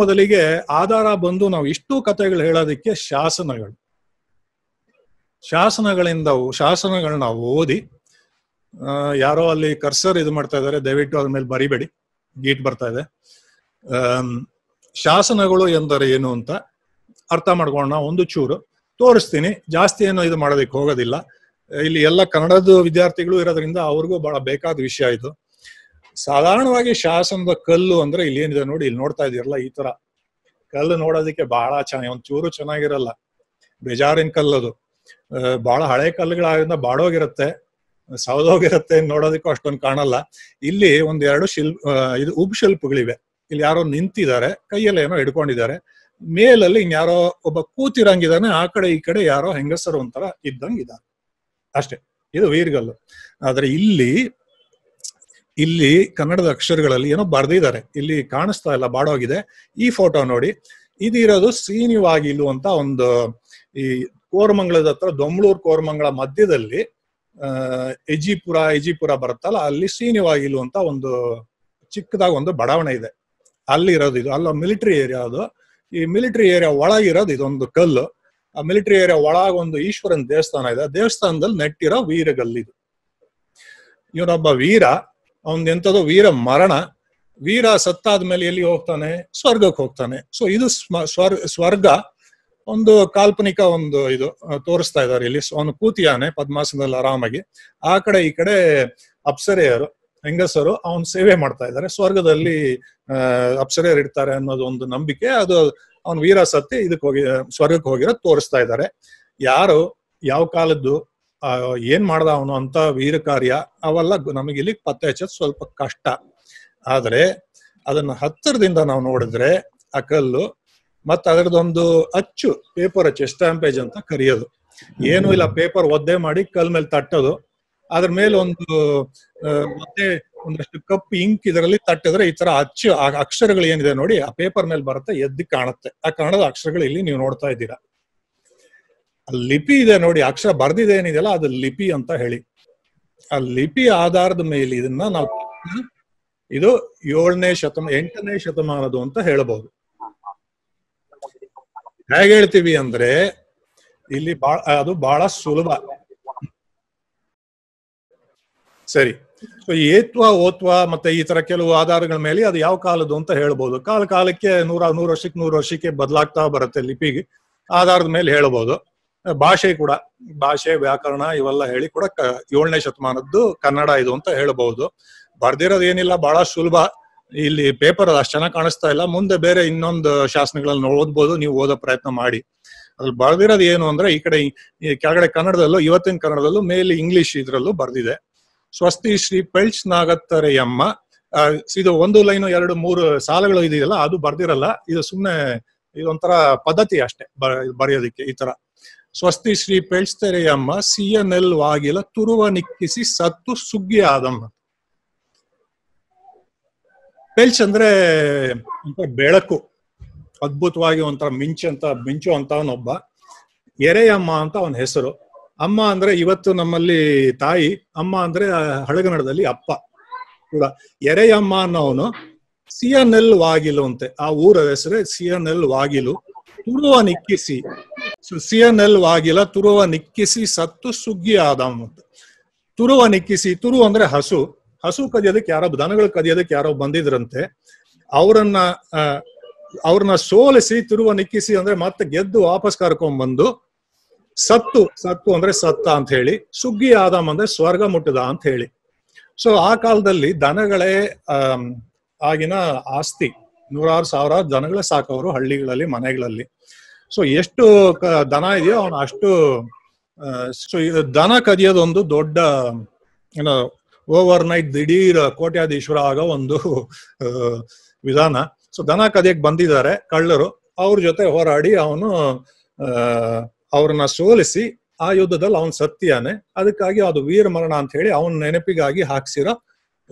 ಮೊದಲಿಗೆ ಆಧಾರ ಬಂದು ನಾವು ಇಷ್ಟು ಕಥೆಗಳು ಹೇಳೋದಕ್ಕೆ ಶಾಸನಗಳು ಶಾಸನಗಳಿಂದ ಶಾಸನಗಳನ್ನ ಓದಿ ಯಾರೋ ಅಲ್ಲಿ ಕರ್ಸರ್ ಇದು ಮಾಡ್ತಾ ಇದ್ದಾರೆ ದಯವಿಟ್ಟು ಅದ್ರ ಮೇಲೆ ಬರಿಬೇಡಿ ಗೀಟ್ ಬರ್ತಾ ಇದೆ ಶಾಸನಗಳು ಎಂದರೆ ಏನು ಅಂತ ಅರ್ಥ ಮಾಡ್ಕೊಳ್ಳೋಣ ಒಂದು ಚೂರು ತೋರಿಸ್ತೀನಿ ಜಾಸ್ತಿ ಏನು ಇದು ಮಾಡೋದಕ್ಕೆ ಹೋಗೋದಿಲ್ಲ ಇಲ್ಲಿ ಎಲ್ಲ ಕನ್ನಡದ ವಿದ್ಯಾರ್ಥಿಗಳು ಇರೋದ್ರಿಂದ ಅವ್ರಿಗೂ ಬಹಳ ಬೇಕಾದ ವಿಷಯ ಇದು ಸಾಧಾರಣವಾಗಿ ಶಾಸನದ ಕಲ್ಲು ಅಂದ್ರೆ ಇಲ್ಲಿ ಏನಿದೆ ನೋಡಿ ಇಲ್ಲಿ ನೋಡ್ತಾ ಇದೀರಲ್ಲ ಈ ತರ ಕಲ್ಲು ನೋಡೋದಕ್ಕೆ ಬಹಳ ಚೆನ್ನಾಗಿ ಒಂದ್ ಚೂರು ಚೆನ್ನಾಗಿರಲ್ಲ ಬೇಜಾರಿನ ಕಲ್ಲದು ಬಹಳ ಹಳೆ ಕಲ್ಲುಗಳಾದ್ರಿಂದ ಬಾಡೋಗಿರುತ್ತೆ ಸೌದೋಗಿರುತ್ತೆ ನೋಡೋದಕ್ಕೂ ಅಷ್ಟೊಂದು ಕಾಣಲ್ಲ ಇಲ್ಲಿ ಒಂದ್ ಎರಡು ಶಿಲ್ಪ ಇದು ಉಬ್ ಶಿಲ್ಪಗಳಿವೆ ಇಲ್ಲಿ ಯಾರೋ ನಿಂತಿದ್ದಾರೆ ಕೈಯಲ್ಲಿ ಏನೋ ಹಿಡ್ಕೊಂಡಿದ್ದಾರೆ ಮೇಲಲ್ಲಿ ಇನ್ಯಾರೋ ಒಬ್ಬ ಕೂತಿರಂಗಿದಾನೆ ಆ ಕಡೆ ಈ ಕಡೆ ಯಾರೋ ಹೆಂಗಸರು ಒಂಥರ ಇದ್ದಂಗಿದ್ದಾರೆ ಅಷ್ಟೇ ಇದು ವೀರ್ಗಲ್ಲು ಆದ್ರೆ ಇಲ್ಲಿ ಇಲ್ಲಿ ಕನ್ನಡದ ಅಕ್ಷರಗಳಲ್ಲಿ ಏನೋ ಬರ್ದಿದ್ದಾರೆ ಇಲ್ಲಿ ಕಾಣಿಸ್ತಾ ಇಲ್ಲ ಬಾಡೋಗಿದೆ ಈ ಫೋಟೋ ನೋಡಿ ಇದಿರೋದು ಶ್ರೀನಿವಾಗಿಲು ಅಂತ ಒಂದು ಈ ಕೋರಮಂಗಲದ ಹತ್ರ ದೊಮ್ಳೂರ್ ಕೋರಮಂಗಲ ಮಧ್ಯದಲ್ಲಿ ಯಜಿಪುರ ಎಜಿಪುರ ಬರುತ್ತಲ್ಲ ಅಲ್ಲಿ ಶ್ರೀನಿವಾಗಿಲು ಅಂತ ಒಂದು ಚಿಕ್ಕದಾಗಿ ಒಂದು ಬಡಾವಣೆ ಇದೆ ಅಲ್ಲಿ ಇರೋದು ಇದು ಅಲ್ಲ ಮಿಲಿಟರಿ ಏರಿಯಾ ಅದು ಈ ಮಿಲಿಟರಿ ಏರಿಯಾ ಒಳಗಿರೋದು ಇದೊಂದು ಕಲ್ಲು ಆ ಮಿಲಿಟರಿ ಏರಿಯಾ ಒಳಗ ಒಂದು ಈಶ್ವರನ್ ದೇವಸ್ಥಾನ ಇದೆ ದೇವಸ್ಥಾನದಲ್ಲಿ ನೆಟ್ಟಿರೋ ವೀರಗಲ್ಲಿದು ಇವನೊಬ್ಬ ವೀರ ಅವನ್ದೆಂಥದೋ ವೀರ ಮರಣ ವೀರ ಸತ್ತಾದ ಮೇಲೆ ಎಲ್ಲಿ ಹೋಗ್ತಾನೆ ಸ್ವರ್ಗಕ್ಕೆ ಹೋಗ್ತಾನೆ ಸೊ ಇದು ಸ್ವರ್ ಸ್ವರ್ಗ ಒಂದು ಕಾಲ್ಪನಿಕ ಒಂದು ಇದು ತೋರಿಸ್ತಾ ಇದ್ದಾರೆ ಇಲ್ಲಿ ಅವನು ಕೂತಿಯಾನೆ ಪದ್ಮಾಸನದಲ್ಲಿ ಆರಾಮಾಗಿ ಆ ಕಡೆ ಈ ಕಡೆ ಅಪ್ಸರೆಯರು ಹೆಂಗಸರು ಅವನ್ ಸೇವೆ ಮಾಡ್ತಾ ಇದ್ದಾರೆ ಸ್ವರ್ಗದಲ್ಲಿ ಅಹ್ ಅಪ್ಸರೆಯರು ಇಡ್ತಾರೆ ಅನ್ನೋದು ಒಂದು ನಂಬಿಕೆ ಅದು ಅವನ್ ವೀರ ಸತ್ತಿ ಇದಕ್ಕೆ ಹೋಗಿ ಸ್ವರ್ಗಕ್ಕೆ ಹೋಗಿರೋ ತೋರಿಸ್ತಾ ಇದ್ದಾರೆ ಯಾರು ಯಾವ ಕಾಲದ್ದು ಏನ್ ಮಾಡ್ದ ಅವನು ಅಂತ ವೀರ ಕಾರ್ಯ ಅವೆಲ್ಲ ನಮಗೆ ಇಲ್ಲಿ ಪತ್ತೆ ಹಚ್ಚೋದು ಸ್ವಲ್ಪ ಕಷ್ಟ ಆದ್ರೆ ಅದನ್ನ ಹತ್ತಿರದಿಂದ ನಾವು ನೋಡಿದ್ರೆ ಆ ಕಲ್ಲು ಮತ್ತ ಅದರದೊಂದು ಅಚ್ಚು ಪೇಪರ್ ಅಚ್ಚು ಸ್ಟ್ಯಾಂಪೇಜ್ ಅಂತ ಕರೆಯೋದು ಏನು ಇಲ್ಲ ಪೇಪರ್ ಒದ್ದೆ ಮಾಡಿ ಕಲ್ ಮೇಲೆ ತಟ್ಟೋದು ಅದ್ರ ಮೇಲೆ ಒಂದು ಮತ್ತೆ ಒಂದಷ್ಟು ಕಪ್ ಇಂಕ್ ಇದರಲ್ಲಿ ತಟ್ಟಿದ್ರೆ ಈ ತರ ಅಚ್ಚು ಅಕ್ಷರಗಳು ಏನಿದೆ ನೋಡಿ ಆ ಪೇಪರ್ ಮೇಲೆ ಬರುತ್ತೆ ಎದ್ದು ಕಾಣುತ್ತೆ ಆ ಕಾಣದ ಅಕ್ಷರಗಳು ಇಲ್ಲಿ ನೀವು ನೋಡ್ತಾ ಇದ್ದೀರಾ ಲಿಪಿ ಇದೆ ನೋಡಿ ಅಕ್ಷರ ಬರ್ದಿದೆ ಏನಿದೆಯಲ್ಲ ಅದು ಲಿಪಿ ಅಂತ ಹೇಳಿ ಆ ಲಿಪಿ ಆಧಾರದ ಮೇಲೆ ಇದನ್ನ ನಾವು ಇದು ಏಳನೇ ಶತಮ ಎಂಟನೇ ಶತಮಾನದು ಅಂತ ಹೇಳಬಹುದು ಹೇಗೆ ಹೇಳ್ತೀವಿ ಅಂದ್ರೆ ಇಲ್ಲಿ ಬಾಳ ಅದು ಬಹಳ ಸುಲಭ ಸರಿ ಏತ್ವ ಓತ್ವಾ ಮತ್ತೆ ಈ ತರ ಕೆಲವು ಆಧಾರಗಳ ಮೇಲೆ ಅದು ಯಾವ ಕಾಲದ್ದು ಅಂತ ಹೇಳ್ಬೋದು ಕಾಲ ಕಾಲಕ್ಕೆ ನೂರ ನೂರು ವರ್ಷಕ್ಕೆ ನೂರು ವರ್ಷಕ್ಕೆ ಬದಲಾಗ್ತಾ ಬರುತ್ತೆ ಲಿಪಿಗೆ ಆಧಾರದ ಮೇಲೆ ಹೇಳ್ಬೋದು ಭಾಷೆ ಕೂಡ ಭಾಷೆ ವ್ಯಾಕರಣ ಇವೆಲ್ಲ ಹೇಳಿ ಕೂಡ ಏಳನೇ ಶತಮಾನದ್ದು ಕನ್ನಡ ಇದು ಅಂತ ಹೇಳಬಹುದು ಬರ್ದಿರೋದು ಏನಿಲ್ಲ ಬಹಳ ಸುಲಭ ಇಲ್ಲಿ ಪೇಪರ್ ಅದು ಅಷ್ಟು ಚೆನ್ನಾಗಿ ಕಾಣಿಸ್ತಾ ಇಲ್ಲ ಮುಂದೆ ಬೇರೆ ಇನ್ನೊಂದು ಶಾಸನಗಳಲ್ಲಿ ಓದ್ಬೋದು ನೀವು ಓದೋ ಪ್ರಯತ್ನ ಮಾಡಿ ಅದ್ರಲ್ಲಿ ಬರ್ದಿರೋದು ಏನು ಅಂದ್ರೆ ಈ ಕಡೆ ಕೆಳಗಡೆ ಕನ್ನಡದಲ್ಲೂ ಇವತ್ತಿನ ಕನ್ನಡದಲ್ಲೂ ಮೇಲೆ ಇಂಗ್ಲಿಷ್ ಇದ್ರಲ್ಲೂ ಬರ್ದಿದೆ ಸ್ವಸ್ತಿ ಶ್ರೀ ಪೆಳ್ಚ್ ನಾಗತ್ತರೆಯಮ್ಮ ಇದು ಒಂದು ಲೈನು ಎರಡು ಮೂರು ಸಾಲಗಳು ಇದೆಯಲ್ಲ ಅದು ಬರ್ದಿರಲ್ಲ ಇದು ಸುಮ್ಮನೆ ಇದೊಂಥರ ಪದ್ಧತಿ ಅಷ್ಟೇ ಬರೆಯೋದಿಕ್ಕೆ ಈ ತರ ಸ್ವಸ್ತಿ ಶ್ರೀ ಪೇಳ್ಸ್ತೆರೆಯಮ್ಮ ಸಿಯನೆಲ್ ವಾಗಿಲ ತುರುವ ನಿಕ್ಕಿಸಿ ಸತ್ತು ಸುಗ್ಗಿ ಆದಮ್ಮ ಪೆಲ್ಚ್ ಅಂದ್ರೆ ಬೆಳಕು ಅದ್ಭುತವಾಗಿ ಒಂಥರ ಮಿಂಚು ಅಂತ ಮಿಂಚು ಅಂತ ಅವನೊಬ್ಬ ಎರೆಯಮ್ಮ ಅಂತ ಅವನ ಹೆಸರು ಅಮ್ಮ ಅಂದ್ರೆ ಇವತ್ತು ನಮ್ಮಲ್ಲಿ ತಾಯಿ ಅಮ್ಮ ಅಂದ್ರೆ ಹಳಗನ್ನಡದಲ್ಲಿ ಅಪ್ಪ ಕೂಡ ಎರೆಯಮ್ಮ ಅನ್ನೋನು ಸಿಯನೆಲ್ ವಾಗಿಲು ಅಂತೆ ಆ ಊರ ಹೆಸರೇ ಸಿಯನೆಲ್ ವಾಗಿಲು ತುಳುವ ನಿಕ್ಕಿಸಿ ನೆಲ್ವಾಗಿಲ್ಲ ತುರುವ ನಿಕ್ಕಿಸಿ ಸತ್ತು ಸುಗ್ಗಿ ಆದಮ್ ಅಂತ ತುರುವ ನಿಕ್ಕಿಸಿ ತುರು ಅಂದ್ರೆ ಹಸು ಹಸು ಕದಿಯೋದಕ್ಕೆ ಯಾರೋ ದನಗಳು ಕದಿಯೋದಕ್ಕೆ ಯಾರೋ ಬಂದಿದ್ರಂತೆ ಅವರನ್ನ ಅವ್ರನ್ನ ಸೋಲಿಸಿ ತುರುವ ನಿಕ್ಕಿಸಿ ಅಂದ್ರೆ ಮತ್ತೆ ಗೆದ್ದು ವಾಪಸ್ ಕರ್ಕೊಂಡ್ಬಂದು ಬಂದು ಸತ್ತು ಸತ್ತು ಅಂದ್ರೆ ಸತ್ತ ಅಂತ ಹೇಳಿ ಸುಗ್ಗಿ ಆದಾಮ್ ಅಂದ್ರೆ ಸ್ವರ್ಗ ಮುಟ್ಟದ ಅಂತ ಹೇಳಿ ಸೊ ಆ ಕಾಲದಲ್ಲಿ ದನಗಳೇ ಆಗಿನ ಆಸ್ತಿ ನೂರಾರು ಸಾವಿರಾರು ದನಗಳೇ ಸಾಕವರು ಹಳ್ಳಿಗಳಲ್ಲಿ ಮನೆಗಳಲ್ಲಿ ಸೊ ಎಷ್ಟು ದನ ಇದೆಯೋ ಅವನು ಅಷ್ಟು ಸೊ ದನ ಕದಿಯೋದೊಂದು ದೊಡ್ಡ ಏನೋ ಓವರ್ ನೈಟ್ ದಿಢೀರ್ ಕೋಟ್ಯಾಧೀಶ್ವರ ಆಗೋ ಒಂದು ವಿಧಾನ ಸೊ ದನ ಕದಿಯಕ್ ಬಂದಿದ್ದಾರೆ ಕಳ್ಳರು ಅವ್ರ ಜೊತೆ ಹೋರಾಡಿ ಅವನು ಅವ್ರನ್ನ ಸೋಲಿಸಿ ಆ ಯುದ್ಧದಲ್ಲಿ ಅವನ್ ಸತ್ಯಾನೆ ಅದಕ್ಕಾಗಿ ಅದು ವೀರ ಮರಣ ಅಂತ ಹೇಳಿ ಅವನ ನೆನಪಿಗಾಗಿ ಹಾಕ್ಸಿರೋ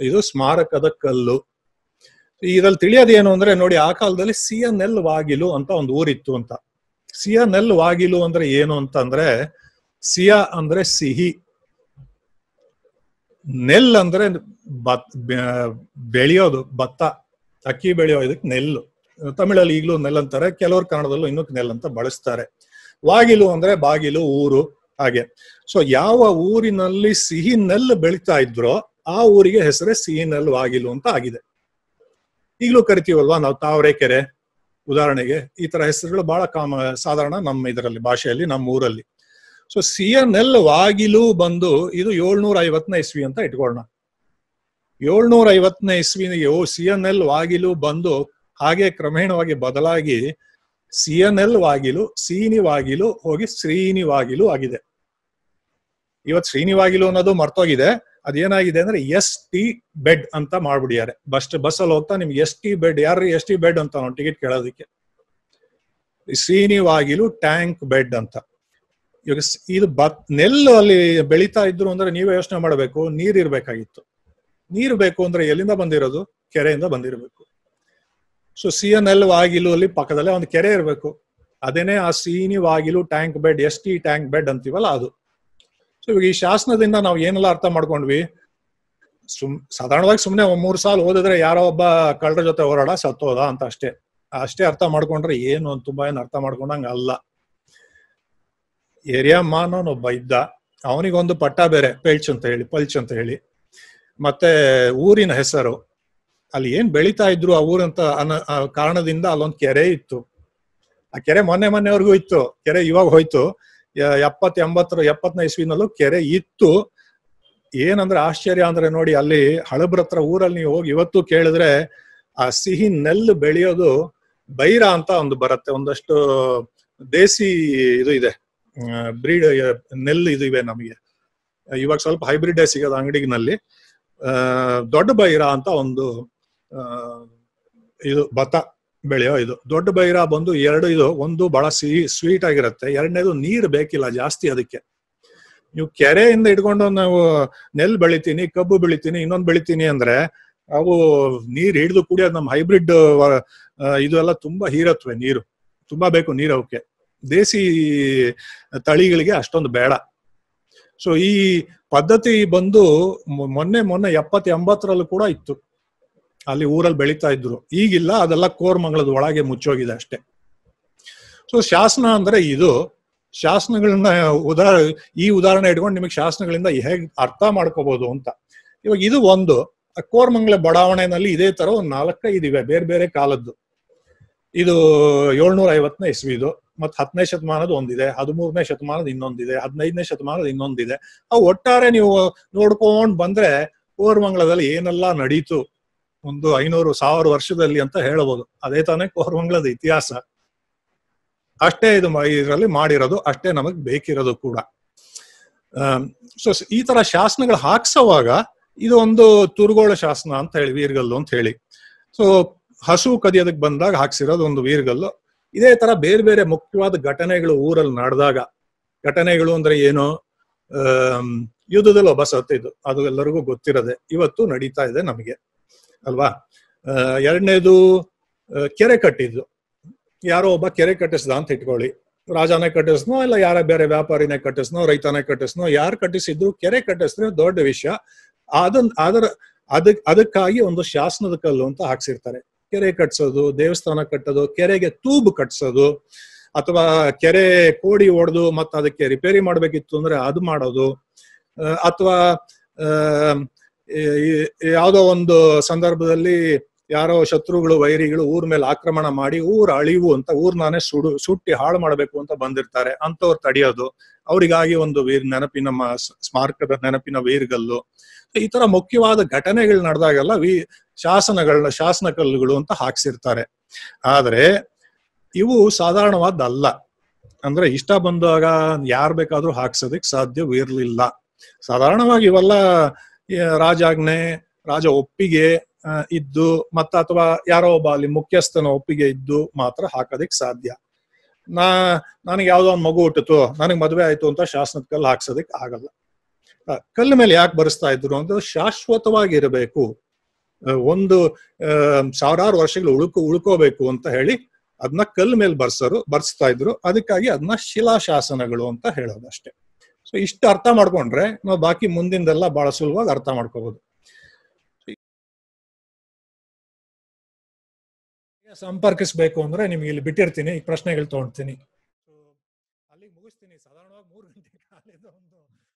ಇದು ಸ್ಮಾರಕದ ಕಲ್ಲು ಇದ್ರಲ್ಲಿ ತಿಳಿಯೋದೇನು ಅಂದ್ರೆ ನೋಡಿ ಆ ಕಾಲದಲ್ಲಿ ಸಿ ಎನ್ ಎಲ್ ವಾಗಿಲು ಅಂತ ಒಂದು ಊರಿತ್ತು ಅಂತ ಸಿಯಾ ನೆಲ್ ವಾಗಿಲು ಅಂದ್ರೆ ಏನು ಅಂತಂದ್ರೆ ಸಿಯಾ ಅಂದ್ರೆ ಸಿಹಿ ನೆಲ್ ಅಂದ್ರೆ ಬತ್ ಬೆಳೆಯೋದು ಭತ್ತ ಅಕ್ಕಿ ಬೆಳೆಯೋ ಇದಕ್ಕೆ ನೆಲ್ಲು ತಮಿಳಲ್ಲಿ ಈಗಲೂ ನೆಲ್ ಅಂತಾರೆ ಕೆಲವರು ಕನ್ನಡದಲ್ಲೂ ಇನ್ನೂ ನೆಲ್ ಅಂತ ಬಳಸ್ತಾರೆ ವಾಗಿಲು ಅಂದ್ರೆ ಬಾಗಿಲು ಊರು ಹಾಗೆ ಸೊ ಯಾವ ಊರಿನಲ್ಲಿ ಸಿಹಿ ನೆಲ್ ಬೆಳೀತಾ ಇದ್ರೋ ಆ ಊರಿಗೆ ಹೆಸರೇ ಸಿಹಿ ನೆಲ್ ವಾಗಿಲು ಅಂತ ಆಗಿದೆ ಈಗಲೂ ಕರಿತೀವಲ್ವಾ ನಾವು ಕೆರೆ ಉದಾಹರಣೆಗೆ ಈ ತರ ಹೆಸರುಗಳು ಬಹಳ ಕಾಮ ಸಾಧಾರಣ ನಮ್ಮ ಇದರಲ್ಲಿ ಭಾಷೆಯಲ್ಲಿ ನಮ್ಮ ಊರಲ್ಲಿ ಸೊ ಸಿ ಎನ್ ಎಲ್ ವಾಗಿಲು ಬಂದು ಇದು ಏಳ್ನೂರ ಐವತ್ತನೇ ಇಸ್ವಿ ಅಂತ ಇಟ್ಕೊಳ್ಳೋಣ ಏಳ್ನೂರ ಐವತ್ತನೇ ಇಸ್ವಿನಿಗೆ ಓ ಸಿ ಎನ್ ಎಲ್ ವಾಗಿಲು ಬಂದು ಹಾಗೆ ಕ್ರಮೇಣವಾಗಿ ಬದಲಾಗಿ ಸಿ ಎನ್ ಎಲ್ ವಾಗಿಲು ಸೀನಿವಾಗಿಲು ಹೋಗಿ ಶ್ರೀನಿವಾಗಿಲು ಆಗಿದೆ ಇವತ್ ಶ್ರೀನಿವಾಗಿಲು ಅನ್ನೋದು ಮರ್ತೋಗಿದೆ ಅದೇನಾಗಿದೆ ಅಂದ್ರೆ ಎಸ್ ಟಿ ಬೆಡ್ ಅಂತ ಮಾಡ್ಬಿಡ್ಯಾರೆ ಬಸ್ ಬಸ್ಸಲ್ಲಿ ಹೋಗ್ತಾ ನಿಮ್ಗೆ ಎಸ್ ಟಿ ಬೆಡ್ ಯಾರು ಎಸ್ ಟಿ ಬೆಡ್ ಅಂತ ನಾವು ಟಿಕೆಟ್ ಕೇಳೋದಕ್ಕೆ ಶ್ರೀನಿವಾಗಿಲು ಟ್ಯಾಂಕ್ ಬೆಡ್ ಅಂತ ಇವಾಗ ಇದು ಬತ್ ನೆಲ್ಲು ಅಲ್ಲಿ ಬೆಳೀತಾ ಇದ್ರು ಅಂದ್ರೆ ನೀವೇ ಯೋಚನೆ ಮಾಡಬೇಕು ನೀರ್ ಇರ್ಬೇಕಾಗಿತ್ತು ನೀರು ಬೇಕು ಅಂದ್ರೆ ಎಲ್ಲಿಂದ ಬಂದಿರೋದು ಕೆರೆಯಿಂದ ಬಂದಿರಬೇಕು ಸೊ ಸಿ ಎನ್ ಎಲ್ ವಾಗಿಲು ಅಲ್ಲಿ ಪಕ್ಕದಲ್ಲೇ ಒಂದು ಕೆರೆ ಇರಬೇಕು ಅದೇನೆ ಆ ಸೀನಿ ವಾಗಿಲು tank bed S T tank bed ಅಂತೀವಲ್ಲ ಅದು ಸೊ ಈ ಶಾಸನದಿಂದ ನಾವು ಏನೆಲ್ಲ ಅರ್ಥ ಮಾಡ್ಕೊಂಡ್ವಿ ಸುಮ್ ಸಾಧಾರಣವಾಗಿ ಸುಮ್ನೆ ಒಂದ್ ಮೂರ್ ಸಾಲ ಓದಿದ್ರೆ ಯಾರೋ ಒಬ್ಬ ಕಳ್ಳರ ಜೊತೆ ಹೋರಾಡ ಸತ್ತೋದ ಅಂತ ಅಷ್ಟೇ ಅಷ್ಟೇ ಅರ್ಥ ಮಾಡ್ಕೊಂಡ್ರೆ ಏನು ತುಂಬಾ ಏನ್ ಅರ್ಥ ಮಾಡ್ಕೊಂಡಂಗ ಅಲ್ಲ ಏರಿಯಾ ಒಬ್ಬ ಇದ್ದ ಅವನಿಗೊಂದು ಪಟ್ಟ ಬೇರೆ ಪೇಳ್ಚ್ ಅಂತ ಹೇಳಿ ಪಲ್ಚ್ ಅಂತ ಹೇಳಿ ಮತ್ತೆ ಊರಿನ ಹೆಸರು ಅಲ್ಲಿ ಏನ್ ಬೆಳೀತಾ ಇದ್ರು ಆ ಊರಂತ ಅನ್ನ ಕಾರಣದಿಂದ ಅಲ್ಲೊಂದು ಕೆರೆ ಇತ್ತು ಆ ಕೆರೆ ಮೊನ್ನೆ ಮೊನ್ನೆವರೆಗೂ ಇತ್ತು ಕೆರೆ ಇವಾಗ ಹೋಯ್ತು ಎಪ್ಪತ್ ಎಂಬತ್ತರ ಎಪ್ಪತ್ತನೇ ಇಸ್ವಿನಲ್ಲೂ ಕೆರೆ ಇತ್ತು ಏನಂದ್ರೆ ಆಶ್ಚರ್ಯ ಅಂದ್ರೆ ನೋಡಿ ಅಲ್ಲಿ ಹಳಬ್ರ ಹತ್ರ ಊರಲ್ಲಿ ನೀವು ಹೋಗಿ ಇವತ್ತು ಕೇಳಿದ್ರೆ ಆ ಸಿಹಿ ನೆಲ್ಲು ಬೆಳೆಯೋದು ಬೈರ ಅಂತ ಒಂದು ಬರುತ್ತೆ ಒಂದಷ್ಟು ದೇಸಿ ಇದು ಇದೆ ಬ್ರೀಡ್ ನೆಲ್ಲು ಇದು ಇವೆ ನಮಗೆ ಇವಾಗ ಸ್ವಲ್ಪ ಹೈಬ್ರಿಡ್ ಸಿಗೋದು ಅಂಗಡಿನಲ್ಲಿ ದೊಡ್ಡ ಬೈರ ಅಂತ ಒಂದು ಇದು ಭತ್ತ ಬೆಳೆಯೋ ಇದು ದೊಡ್ಡ ಬೈರ ಬಂದು ಎರಡು ಇದು ಒಂದು ಬಹಳ ಸಿಹಿ ಸ್ವೀಟ್ ಆಗಿರುತ್ತೆ ಎರಡನೇದು ನೀರು ಬೇಕಿಲ್ಲ ಜಾಸ್ತಿ ಅದಕ್ಕೆ ನೀವು ಕೆರೆಯಿಂದ ಇಟ್ಕೊಂಡು ನಾವು ನೆಲ್ ಬೆಳಿತೀನಿ ಕಬ್ಬು ಬೆಳಿತೀನಿ ಇನ್ನೊಂದು ಬೆಳಿತೀನಿ ಅಂದ್ರೆ ಅವು ನೀರ್ ಹಿಡಿದು ಕುಡಿಯೋದು ನಮ್ಮ ಹೈಬ್ರಿಡ್ ಇದು ಎಲ್ಲ ತುಂಬಾ ಹೀರತ್ವೆ ನೀರು ತುಂಬಾ ಬೇಕು ನೀರು ಅವಕ್ಕೆ ದೇಸಿ ತಳಿಗಳಿಗೆ ಅಷ್ಟೊಂದು ಬೇಡ ಸೊ ಈ ಪದ್ಧತಿ ಬಂದು ಮೊನ್ನೆ ಮೊನ್ನೆ ಎಪ್ಪತ್ತ ಎಂಬತ್ತರಲ್ಲೂ ಕೂಡ ಇತ್ತು ಅಲ್ಲಿ ಊರಲ್ಲಿ ಬೆಳೀತಾ ಇದ್ರು ಈಗಿಲ್ಲ ಅದೆಲ್ಲ ಕೋರ್ಮಂಗಳದ ಒಳಗೆ ಮುಚ್ಚೋಗಿದೆ ಅಷ್ಟೇ ಸೊ ಶಾಸನ ಅಂದ್ರೆ ಇದು ಶಾಸನಗಳನ್ನ ಉದಾಹರ ಈ ಉದಾಹರಣೆ ಇಟ್ಕೊಂಡು ನಿಮಗೆ ಶಾಸನಗಳಿಂದ ಹೇಗೆ ಅರ್ಥ ಮಾಡ್ಕೋಬಹುದು ಅಂತ ಇವಾಗ ಇದು ಒಂದು ಕೋರ್ಮಂಗ್ಲ ಬಡಾವಣೆನಲ್ಲಿ ಇದೇ ತರ ಒಂದು ನಾಲ್ಕ ಇದಿವೆ ಬೇರೆ ಬೇರೆ ಕಾಲದ್ದು ಇದು ಏಳ್ನೂರ ಐವತ್ತನೇ ಇಸ್ವಿದು ಮತ್ತೆ ಹತ್ತನೇ ಶತಮಾನದ ಒಂದಿದೆ ಹದಿಮೂರನೇ ಶತಮಾನದ ಇನ್ನೊಂದಿದೆ ಹದಿನೈದನೇ ಶತಮಾನದ ಇನ್ನೊಂದಿದೆ ಆ ಒಟ್ಟಾರೆ ನೀವು ನೋಡ್ಕೊಂಡ್ ಬಂದ್ರೆ ಕೋರ್ಮಂಗ್ಲದಲ್ಲಿ ಏನೆಲ್ಲ ನಡೀತು ಒಂದು ಐನೂರು ಸಾವಿರ ವರ್ಷದಲ್ಲಿ ಅಂತ ಹೇಳಬಹುದು ಅದೇ ತಾನೇ ಕೋರಮಂಗಲದ ಇತಿಹಾಸ ಅಷ್ಟೇ ಇದು ಇದರಲ್ಲಿ ಮಾಡಿರೋದು ಅಷ್ಟೇ ನಮಗ್ ಬೇಕಿರೋದು ಕೂಡ ಸೊ ಈ ತರ ಶಾಸನಗಳು ಹಾಕ್ಸೋವಾಗ ಇದು ಒಂದು ತುರುಗೋಳ ಶಾಸನ ಅಂತ ಹೇಳಿ ವೀರ್ಗಲ್ಲು ಅಂತ ಹೇಳಿ ಸೊ ಹಸು ಕದಿಯೋದಕ್ ಬಂದಾಗ ಹಾಕ್ಸಿರೋದು ಒಂದು ವೀರ್ಗಲ್ಲು ಇದೇ ತರ ಬೇರೆ ಬೇರೆ ಮುಖ್ಯವಾದ ಘಟನೆಗಳು ಊರಲ್ಲಿ ನಡೆದಾಗ ಘಟನೆಗಳು ಅಂದ್ರೆ ಏನು ಯುದ್ಧದಲ್ಲಿ ಒಬ್ಬ ಸತ್ತಿದ್ದು ಅದು ಎಲ್ಲರಿಗೂ ಗೊತ್ತಿರದೆ ಇವತ್ತು ನಡೀತಾ ಇದೆ ನಮಗೆ ಅಲ್ವಾ ಎರಡನೇದು ಕೆರೆ ಕಟ್ಟಿದ್ದು ಯಾರೋ ಒಬ್ಬ ಕೆರೆ ಕಟ್ಟಿಸ್ದ ಅಂತ ಇಟ್ಕೊಳ್ಳಿ ರಾಜನೇ ಕಟ್ಟಿಸ್ನೋ ಇಲ್ಲ ಯಾರ ಬೇರೆ ವ್ಯಾಪಾರಿನೇ ಕಟ್ಟಿಸ್ನೋ ರೈತನೇ ಕಟ್ಟಿಸ್ನೋ ಯಾರು ಕಟ್ಟಿಸಿದ್ರು ಕೆರೆ ಕಟ್ಟಿಸಿದ್ರೆ ದೊಡ್ಡ ವಿಷಯ ಅದನ್ ಅದರ ಅದಕ್ ಅದಕ್ಕಾಗಿ ಒಂದು ಶಾಸನದ ಕಲ್ಲು ಅಂತ ಹಾಕ್ಸಿರ್ತಾರೆ ಕೆರೆ ಕಟ್ಸೋದು ದೇವಸ್ಥಾನ ಕಟ್ಟೋದು ಕೆರೆಗೆ ತೂಬು ಕಟ್ಸೋದು ಅಥವಾ ಕೆರೆ ಕೋಡಿ ಒಡೆದು ಮತ್ತೆ ಅದಕ್ಕೆ ರಿಪೇರಿ ಮಾಡ್ಬೇಕಿತ್ತು ಅಂದ್ರೆ ಅದು ಮಾಡೋದು ಅಥವಾ ಯಾವುದೋ ಒಂದು ಸಂದರ್ಭದಲ್ಲಿ ಯಾರೋ ಶತ್ರುಗಳು ವೈರಿಗಳು ಊರ್ ಮೇಲೆ ಆಕ್ರಮಣ ಮಾಡಿ ಊರ್ ಅಳಿವು ಅಂತ ನಾನೇ ಸುಡು ಸುಟ್ಟಿ ಹಾಳು ಮಾಡಬೇಕು ಅಂತ ಬಂದಿರ್ತಾರೆ ಅಂತವ್ರು ತಡೆಯೋದು ಅವರಿಗಾಗಿ ಒಂದು ವೀರ್ ನೆನಪಿನ ಸ್ಮಾರಕದ ನೆನಪಿನ ವೀರ್ಗಲ್ಲು ಈ ತರ ಮುಖ್ಯವಾದ ಘಟನೆಗಳು ನಡೆದಾಗೆಲ್ಲ ವಿ ಶಾಸನಗಳನ್ನ ಶಾಸನ ಕಲ್ಲುಗಳು ಅಂತ ಹಾಕ್ಸಿರ್ತಾರೆ ಆದ್ರೆ ಇವು ಸಾಧಾರಣವಾದಲ್ಲ ಅಂದ್ರೆ ಇಷ್ಟ ಬಂದಾಗ ಯಾರ್ ಬೇಕಾದ್ರೂ ಹಾಕ್ಸೋದಿಕ್ ಸಾಧ್ಯವಿರ್ಲಿಲ್ಲ ಸಾಧಾರಣವಾಗಿ ಇವೆಲ್ಲ ರಾಜಾಜ್ಞೆ ರಾಜ ಒಪ್ಪಿಗೆ ಇದ್ದು ಮತ್ತ ಅಥವಾ ಯಾರೋ ಒಬ್ಬ ಅಲ್ಲಿ ಮುಖ್ಯಸ್ಥನ ಒಪ್ಪಿಗೆ ಇದ್ದು ಮಾತ್ರ ಹಾಕೋದಿಕ್ ಸಾಧ್ಯ ನಾ ನನಗೆ ಯಾವ್ದೋ ಒಂದು ಮಗು ಹುಟ್ಟಿತು ನನಗೆ ಮದುವೆ ಆಯ್ತು ಅಂತ ಶಾಸನದ ಕಲ್ಲು ಹಾಕ್ಸೋದಿಕ್ ಆಗಲ್ಲ ಕಲ್ಲು ಮೇಲೆ ಯಾಕೆ ಬರೆಸ್ತಾ ಇದ್ರು ಅಂದ್ರೆ ಶಾಶ್ವತವಾಗಿ ಇರಬೇಕು ಒಂದು ಸಾವಿರಾರು ವರ್ಷಗಳು ಉಳ್ಕೊ ಉಳ್ಕೋಬೇಕು ಅಂತ ಹೇಳಿ ಅದನ್ನ ಕಲ್ಲು ಮೇಲೆ ಬರ್ಸರು ಬರ್ಸ್ತಾ ಇದ್ರು ಅದಕ್ಕಾಗಿ ಅದನ್ನ ಶಿಲಾಶಾಸನಗಳು ಅಂತ ಹೇಳೋದಷ್ಟೇ ಸೊ ಇಷ್ಟು ಅರ್ಥ ಮಾಡ್ಕೊಂಡ್ರೆ ನಾವು ಬಾಕಿ ಮುಂದಿನದೆಲ್ಲ ಬಹಳ ಸುಲಭವಾಗಿ ಅರ್ಥ ಮಾಡ್ಕೋಬಹುದು ಸಂಪರ್ಕಿಸ್ಬೇಕು ಅಂದ್ರೆ ನಿಮ್ಗೆ ಇಲ್ಲಿ ಬಿಟ್ಟಿರ್ತೀನಿ ಈ ಪ್ರಶ್ನೆಗಳು ತಗೊಳ್ತೀನಿ ಅಲ್ಲಿ ಮುಗಿಸ್ತೀನಿ ಸಾಧಾರಣವಾಗಿ ಮೂರು ಗಂಟೆ ಒಂದು